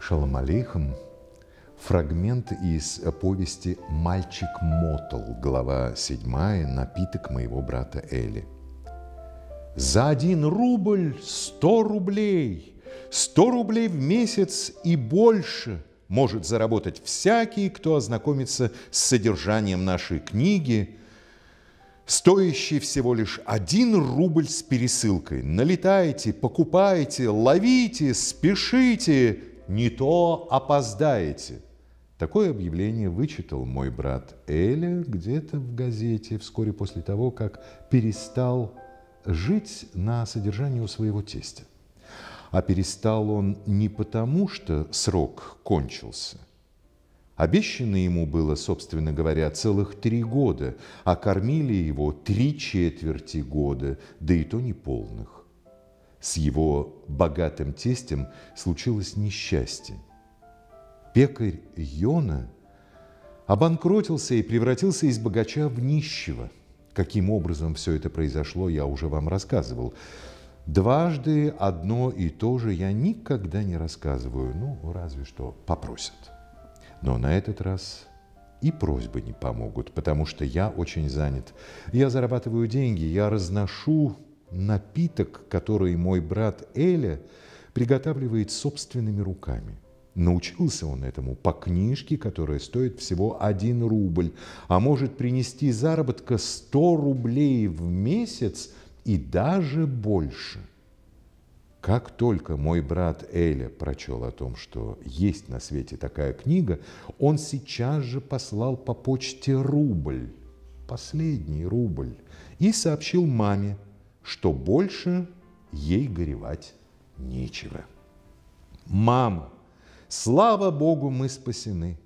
Шалом Алейхом, фрагмент из повести «Мальчик Мотол», глава 7 «Напиток моего брата Эли». «За один рубль сто рублей, сто рублей в месяц и больше может заработать всякий, кто ознакомится с содержанием нашей книги, стоящий всего лишь один рубль с пересылкой. Налетайте, покупайте, ловите, спешите, не то опоздаете. Такое объявление вычитал мой брат Эля где-то в газете вскоре после того, как перестал жить на содержании у своего тестя. А перестал он не потому, что срок кончился. Обещано ему было, собственно говоря, целых три года, а кормили его три четверти года, да и то неполных с его богатым тестем случилось несчастье. Пекарь Йона обанкротился и превратился из богача в нищего. Каким образом все это произошло, я уже вам рассказывал. Дважды одно и то же я никогда не рассказываю, ну, разве что попросят. Но на этот раз и просьбы не помогут, потому что я очень занят. Я зарабатываю деньги, я разношу напиток, который мой брат Эля приготавливает собственными руками. Научился он этому по книжке, которая стоит всего один рубль, а может принести заработка 100 рублей в месяц и даже больше. Как только мой брат Эля прочел о том, что есть на свете такая книга, он сейчас же послал по почте рубль, последний рубль, и сообщил маме – что больше ей горевать нечего. Мама, слава Богу, мы спасены.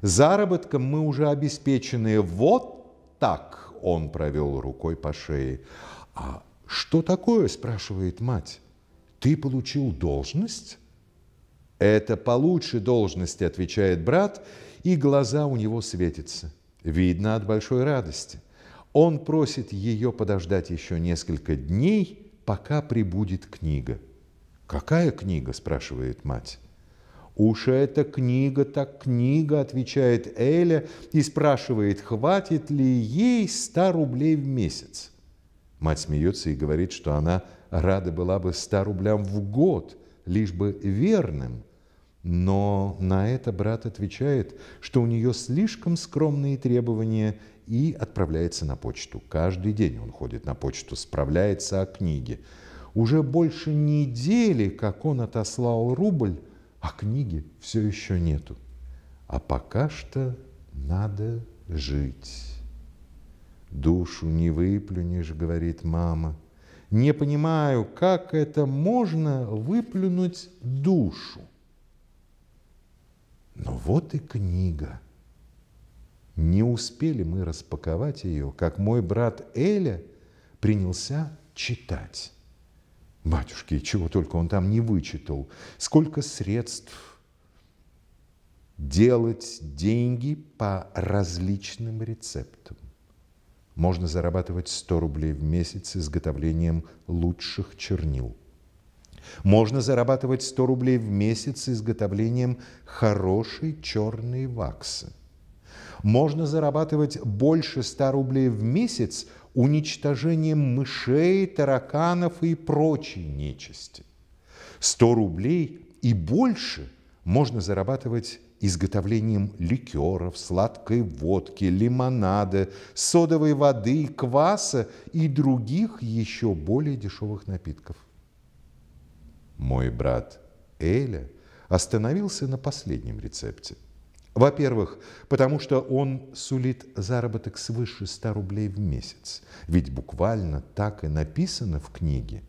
Заработком мы уже обеспечены. Вот так он провел рукой по шее. А что такое, спрашивает мать. Ты получил должность? Это получше должности, отвечает брат, и глаза у него светятся. Видно от большой радости. Он просит ее подождать еще несколько дней, пока прибудет книга. «Какая книга?» – спрашивает мать. «Уж эта книга так книга», – отвечает Эля и спрашивает, хватит ли ей 100 рублей в месяц. Мать смеется и говорит, что она рада была бы 100 рублям в год, лишь бы верным но на это брат отвечает, что у нее слишком скромные требования и отправляется на почту. Каждый день он ходит на почту, справляется о книге. Уже больше недели, как он отослал рубль, а книги все еще нету. А пока что надо жить. «Душу не выплюнешь», — говорит мама. «Не понимаю, как это можно выплюнуть душу?» Но вот и книга. Не успели мы распаковать ее, как мой брат Эля принялся читать. Батюшки, чего только он там не вычитал, сколько средств делать деньги по различным рецептам. Можно зарабатывать 100 рублей в месяц изготовлением лучших чернил. Можно зарабатывать 100 рублей в месяц изготовлением хорошей черной ваксы. Можно зарабатывать больше 100 рублей в месяц уничтожением мышей, тараканов и прочей нечисти. 100 рублей и больше можно зарабатывать изготовлением ликеров, сладкой водки, лимонада, содовой воды, кваса и других еще более дешевых напитков. Мой брат Эля остановился на последнем рецепте. Во-первых, потому что он сулит заработок свыше 100 рублей в месяц, ведь буквально так и написано в книге.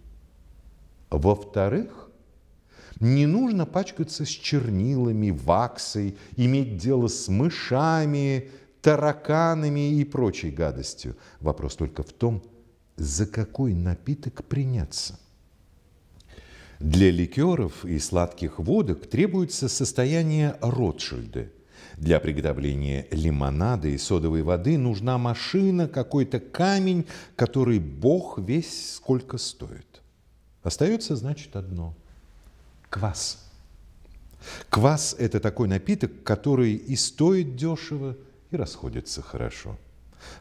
Во-вторых, не нужно пачкаться с чернилами, ваксой, иметь дело с мышами, тараканами и прочей гадостью. Вопрос только в том, за какой напиток приняться – для ликеров и сладких водок требуется состояние Ротшильда. Для приготовления лимонада и содовой воды нужна машина, какой-то камень, который бог весь сколько стоит. Остается, значит, одно – квас. Квас – это такой напиток, который и стоит дешево, и расходится хорошо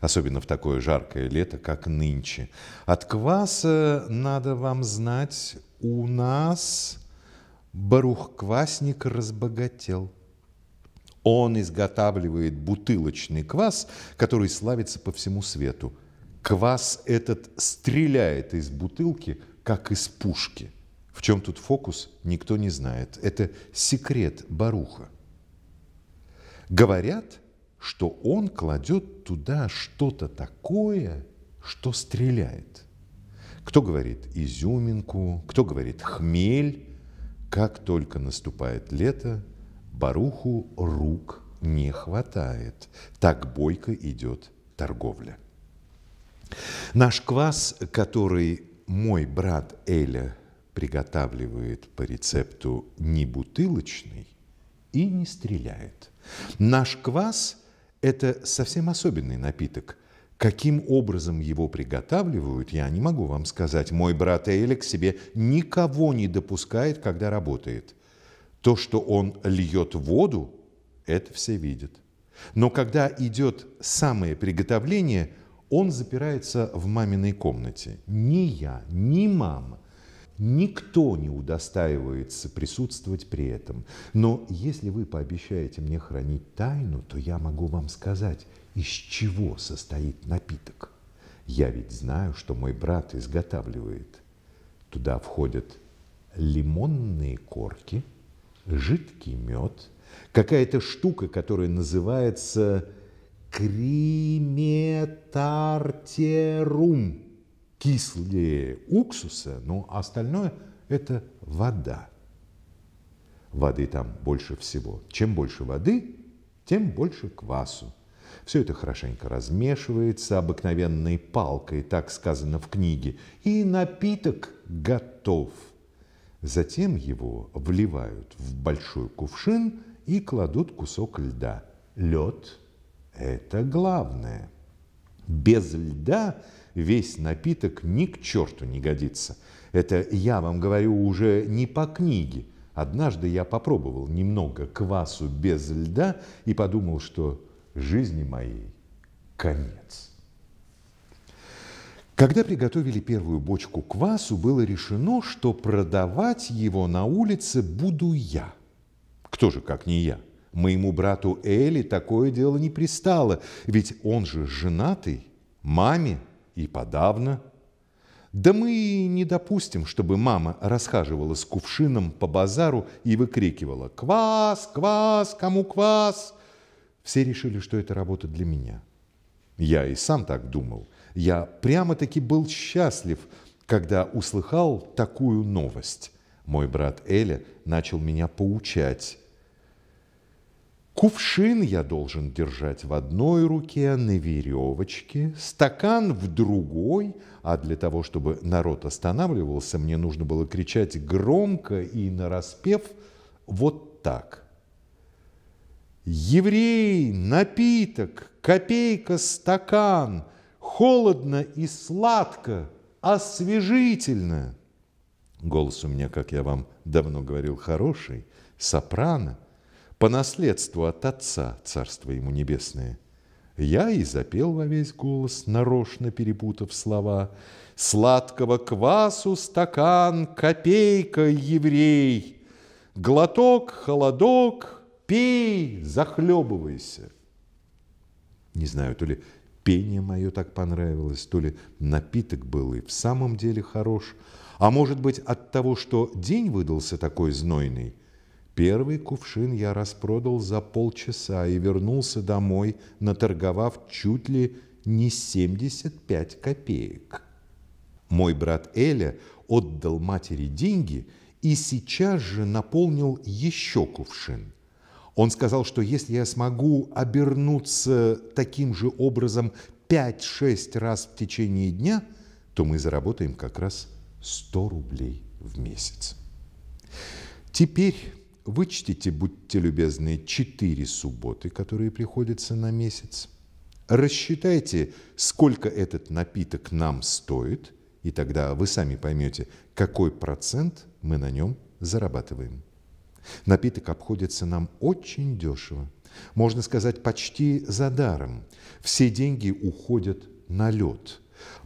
особенно в такое жаркое лето, как нынче. От кваса, надо вам знать, у нас барухквасник разбогател. Он изготавливает бутылочный квас, который славится по всему свету. Квас этот стреляет из бутылки, как из пушки. В чем тут фокус, никто не знает. Это секрет Баруха. Говорят, что он кладет туда что-то такое, что стреляет – кто говорит изюминку, кто говорит хмель. Как только наступает лето, баруху рук не хватает. Так бойко идет торговля. Наш квас, который мой брат Эля приготавливает по рецепту не бутылочный и не стреляет. Наш квас – это совсем особенный напиток – Каким образом его приготавливают, я не могу вам сказать. Мой брат Эйли себе никого не допускает, когда работает. То, что он льет воду, это все видят. Но когда идет самое приготовление, он запирается в маминой комнате. Ни я, ни мама Никто не удостаивается присутствовать при этом. Но если вы пообещаете мне хранить тайну, то я могу вам сказать, из чего состоит напиток. Я ведь знаю, что мой брат изготавливает. Туда входят лимонные корки, жидкий мед, какая-то штука, которая называется криметартерум кислее уксуса, но остальное это вода. Воды там больше всего. Чем больше воды, тем больше квасу. Все это хорошенько размешивается обыкновенной палкой, так сказано в книге, и напиток готов. Затем его вливают в большой кувшин и кладут кусок льда. Лед – это главное. Без льда весь напиток ни к черту не годится. Это я вам говорю уже не по книге. Однажды я попробовал немного квасу без льда и подумал, что жизни моей конец. Когда приготовили первую бочку квасу, было решено, что продавать его на улице буду я. Кто же, как не я? Моему брату Эли такое дело не пристало, ведь он же женатый, маме и подавно. Да мы и не допустим, чтобы мама расхаживала с кувшином по базару и выкрикивала «Квас! Квас! Кому квас?» Все решили, что это работа для меня. Я и сам так думал. Я прямо-таки был счастлив, когда услыхал такую новость. Мой брат Эля начал меня поучать. Кувшин я должен держать в одной руке на веревочке, стакан в другой, а для того, чтобы народ останавливался, мне нужно было кричать громко и нараспев вот так. «Еврей, напиток, копейка, стакан, холодно и сладко, освежительно!» Голос у меня, как я вам давно говорил, хороший, сопрано – по наследству от отца, царство ему небесное. Я и запел во весь голос, нарочно перепутав слова. Сладкого квасу стакан, копейка, еврей, Глоток, холодок, пей, захлебывайся. Не знаю, то ли пение мое так понравилось, то ли напиток был и в самом деле хорош, а может быть от того, что день выдался такой знойный – Первый кувшин я распродал за полчаса и вернулся домой, наторговав чуть ли не 75 копеек. Мой брат Эля отдал матери деньги и сейчас же наполнил еще кувшин. Он сказал, что если я смогу обернуться таким же образом 5-6 раз в течение дня, то мы заработаем как раз 100 рублей в месяц. Теперь Вычтите, будьте любезны, четыре субботы, которые приходятся на месяц. Рассчитайте, сколько этот напиток нам стоит, и тогда вы сами поймете, какой процент мы на нем зарабатываем. Напиток обходится нам очень дешево. Можно сказать, почти за даром. Все деньги уходят на лед.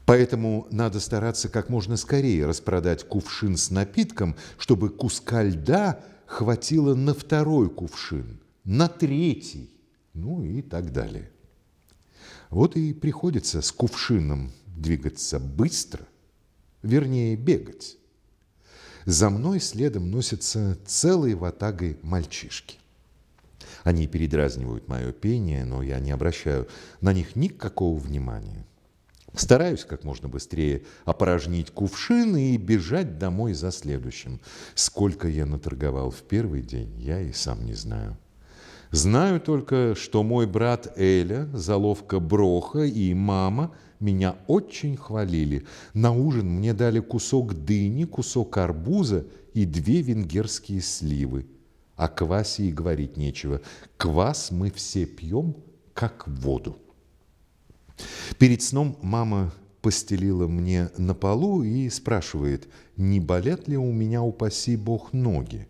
Поэтому надо стараться как можно скорее распродать кувшин с напитком, чтобы куска льда – хватило на второй кувшин, на третий, ну и так далее. Вот и приходится с кувшином двигаться быстро, вернее бегать. За мной следом носятся целые ватагой мальчишки. Они передразнивают мое пение, но я не обращаю на них никакого внимания. Стараюсь как можно быстрее опорожнить кувшин и бежать домой за следующим. Сколько я наторговал в первый день, я и сам не знаю. Знаю только, что мой брат Эля, заловка Броха и мама меня очень хвалили. На ужин мне дали кусок дыни, кусок арбуза и две венгерские сливы. О квасе и говорить нечего. Квас мы все пьем, как воду. Перед сном мама постелила мне на полу и спрашивает, не болят ли у меня, упаси бог, ноги.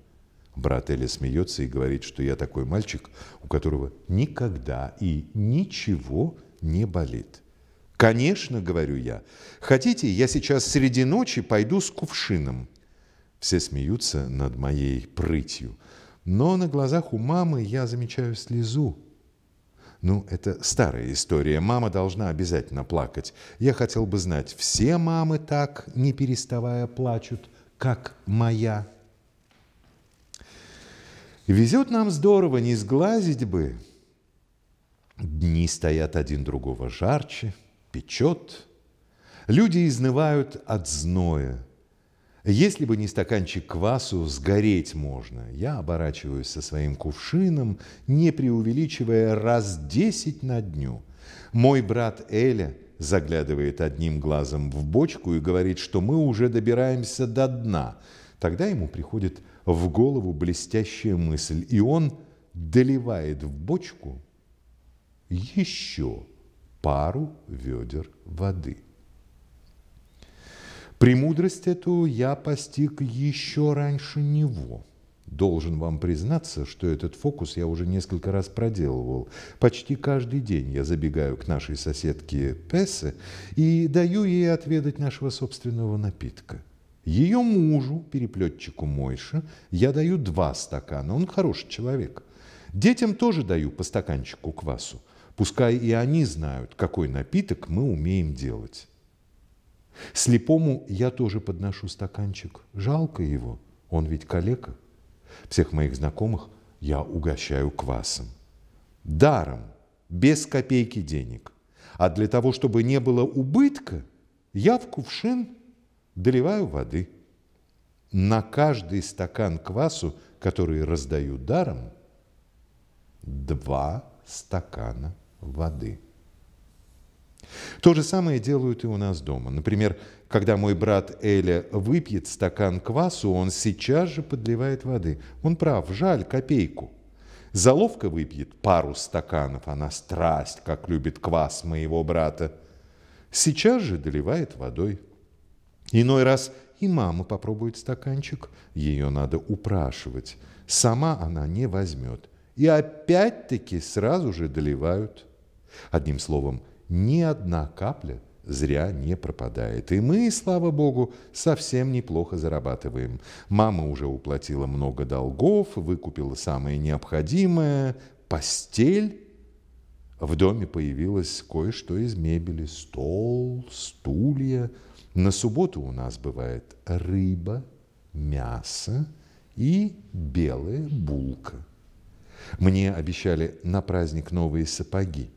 Брат Эля смеется и говорит, что я такой мальчик, у которого никогда и ничего не болит. «Конечно», — говорю я, — «хотите, я сейчас среди ночи пойду с кувшином». Все смеются над моей прытью, но на глазах у мамы я замечаю слезу. Ну, это старая история. Мама должна обязательно плакать. Я хотел бы знать, все мамы так, не переставая, плачут, как моя? Везет нам здорово, не сглазить бы. Дни стоят один другого жарче, печет. Люди изнывают от зноя. Если бы не стаканчик квасу, сгореть можно. Я оборачиваюсь со своим кувшином, не преувеличивая раз десять на дню. Мой брат Эля заглядывает одним глазом в бочку и говорит, что мы уже добираемся до дна. Тогда ему приходит в голову блестящая мысль, и он доливает в бочку еще пару ведер воды. Премудрость эту я постиг еще раньше него. Должен вам признаться, что этот фокус я уже несколько раз проделывал. Почти каждый день я забегаю к нашей соседке Пессе и даю ей отведать нашего собственного напитка. Ее мужу, переплетчику Мойше, я даю два стакана, он хороший человек. Детям тоже даю по стаканчику квасу. Пускай и они знают, какой напиток мы умеем делать. Слепому я тоже подношу стаканчик. Жалко его, он ведь калека. Всех моих знакомых я угощаю квасом. Даром, без копейки денег. А для того, чтобы не было убытка, я в кувшин доливаю воды. На каждый стакан квасу, который раздаю даром, два стакана воды. То же самое делают и у нас дома. Например, когда мой брат Эля выпьет стакан квасу, он сейчас же подливает воды. Он прав, жаль, копейку. Заловка выпьет пару стаканов, она страсть, как любит квас моего брата. Сейчас же доливает водой. Иной раз и мама попробует стаканчик, ее надо упрашивать. Сама она не возьмет. И опять-таки сразу же доливают. Одним словом, ни одна капля зря не пропадает. И мы, слава богу, совсем неплохо зарабатываем. Мама уже уплатила много долгов, выкупила самое необходимое, постель. В доме появилось кое-что из мебели, стол, стулья. На субботу у нас бывает рыба, мясо и белая булка. Мне обещали на праздник новые сапоги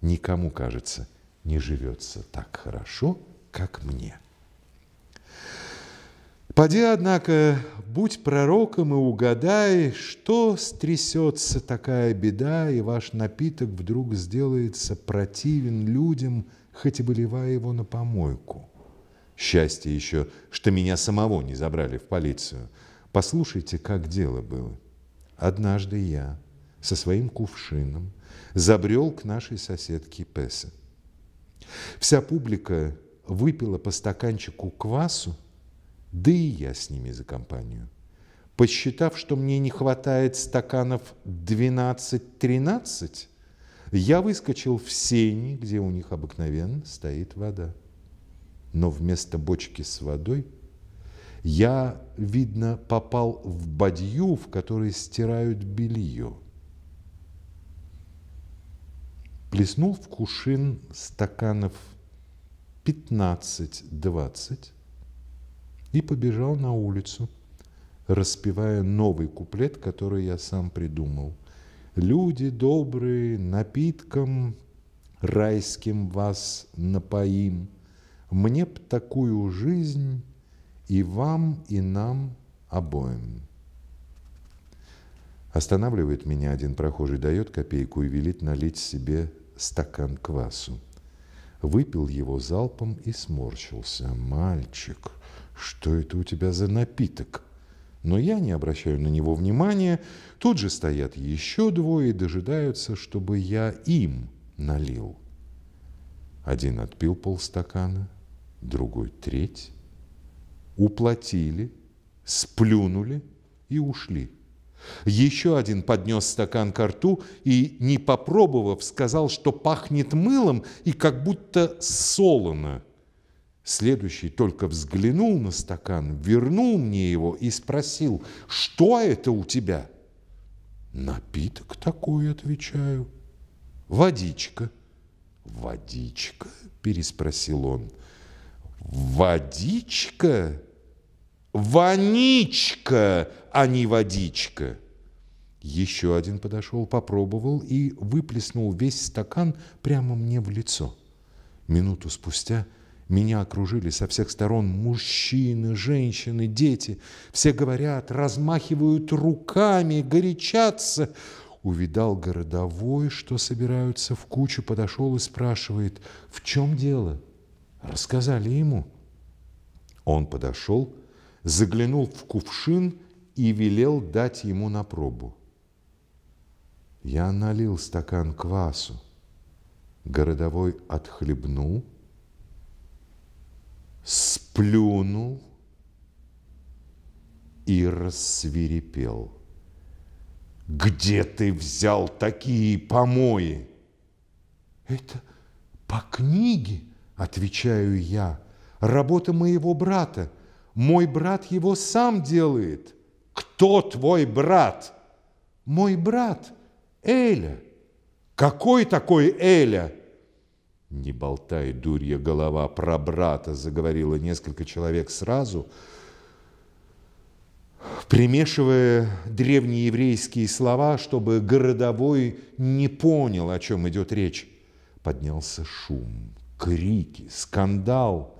никому, кажется, не живется так хорошо, как мне. Поди, однако, будь пророком и угадай, что стрясется такая беда, и ваш напиток вдруг сделается противен людям, хоть и выливая его на помойку. Счастье еще, что меня самого не забрали в полицию. Послушайте, как дело было. Однажды я со своим кувшином забрел к нашей соседке Песе. Вся публика выпила по стаканчику квасу, да и я с ними за компанию. Посчитав, что мне не хватает стаканов 12-13, я выскочил в сени, где у них обыкновенно стоит вода. Но вместо бочки с водой я, видно, попал в бадью, в которой стирают белье. плеснул в кушин стаканов 15-20 и побежал на улицу, распевая новый куплет, который я сам придумал. «Люди добрые, напитком райским вас напоим, мне б такую жизнь и вам, и нам обоим». Останавливает меня один прохожий, дает копейку и велит налить себе стакан квасу. Выпил его залпом и сморщился. «Мальчик, что это у тебя за напиток?» Но я не обращаю на него внимания. Тут же стоят еще двое и дожидаются, чтобы я им налил. Один отпил полстакана, другой треть. Уплатили, сплюнули и ушли. Еще один поднес стакан ко рту и, не попробовав, сказал, что пахнет мылом и как будто солоно. Следующий только взглянул на стакан, вернул мне его и спросил, что это у тебя? Напиток такой, отвечаю. Водичка. Водичка? Переспросил он. Водичка? Ваничка, а не водичка. Еще один подошел, попробовал и выплеснул весь стакан прямо мне в лицо. Минуту спустя меня окружили со всех сторон мужчины, женщины, дети. Все говорят, размахивают руками, горячатся. Увидал городовой, что собираются в кучу, подошел и спрашивает, в чем дело? Рассказали ему. Он подошел заглянул в кувшин и велел дать ему на пробу. Я налил стакан квасу. Городовой отхлебнул, сплюнул и рассвирепел. «Где ты взял такие помои?» «Это по книге», — отвечаю я, — «работа моего брата, мой брат его сам делает. Кто твой брат? Мой брат Эля. Какой такой Эля? Не болтай, дурья голова, про брата заговорило несколько человек сразу, примешивая древние древнееврейские слова, чтобы городовой не понял, о чем идет речь. Поднялся шум, крики, скандал.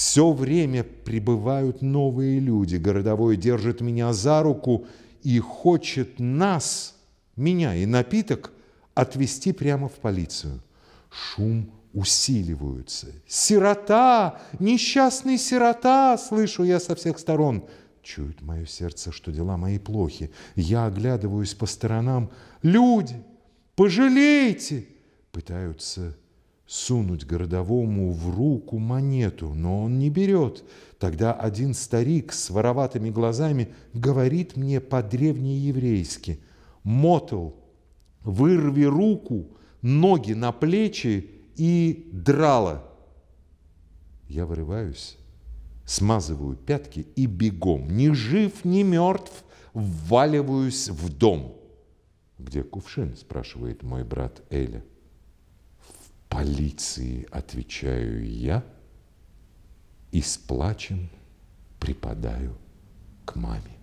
Все время прибывают новые люди. Городовой держит меня за руку и хочет нас, меня и напиток, отвезти прямо в полицию. Шум усиливаются. «Сирота! Несчастный сирота!» Слышу я со всех сторон. Чует мое сердце, что дела мои плохи. Я оглядываюсь по сторонам. «Люди! Пожалейте!» Пытаются сунуть городовому в руку монету, но он не берет. Тогда один старик с вороватыми глазами говорит мне по-древнееврейски «Мотл, вырви руку, ноги на плечи и драла». Я вырываюсь, смазываю пятки и бегом, ни жив, ни мертв, вваливаюсь в дом. «Где кувшин?» – спрашивает мой брат Эля. Полиции отвечаю я и с плачем припадаю к маме.